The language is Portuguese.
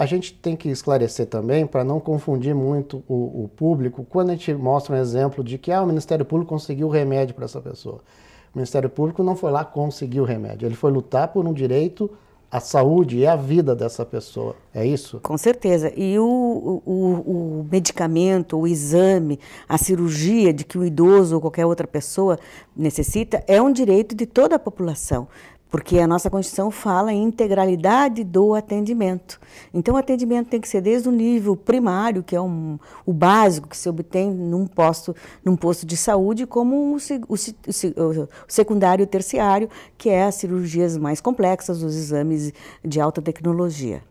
A gente tem que esclarecer também, para não confundir muito o, o, público, quando a gente mostra um exemplo de que ah, o Ministério Público conseguiu o remédio para essa pessoa. O Ministério Público não foi lá conseguir o remédio, ele foi lutar por um direito à saúde e à vida dessa pessoa. É isso? Com certeza. E o, o, o medicamento, o exame, a cirurgia de que o idoso ou qualquer outra pessoa necessita é um direito de toda a população porque a nossa Constituição fala em integralidade do atendimento. Então, o atendimento tem que ser desde o nível primário, que é um, o básico que se obtém num posto, num posto de saúde, como o, o, o, o secundário e o terciário, que é as cirurgias mais complexas, os exames de alta tecnologia.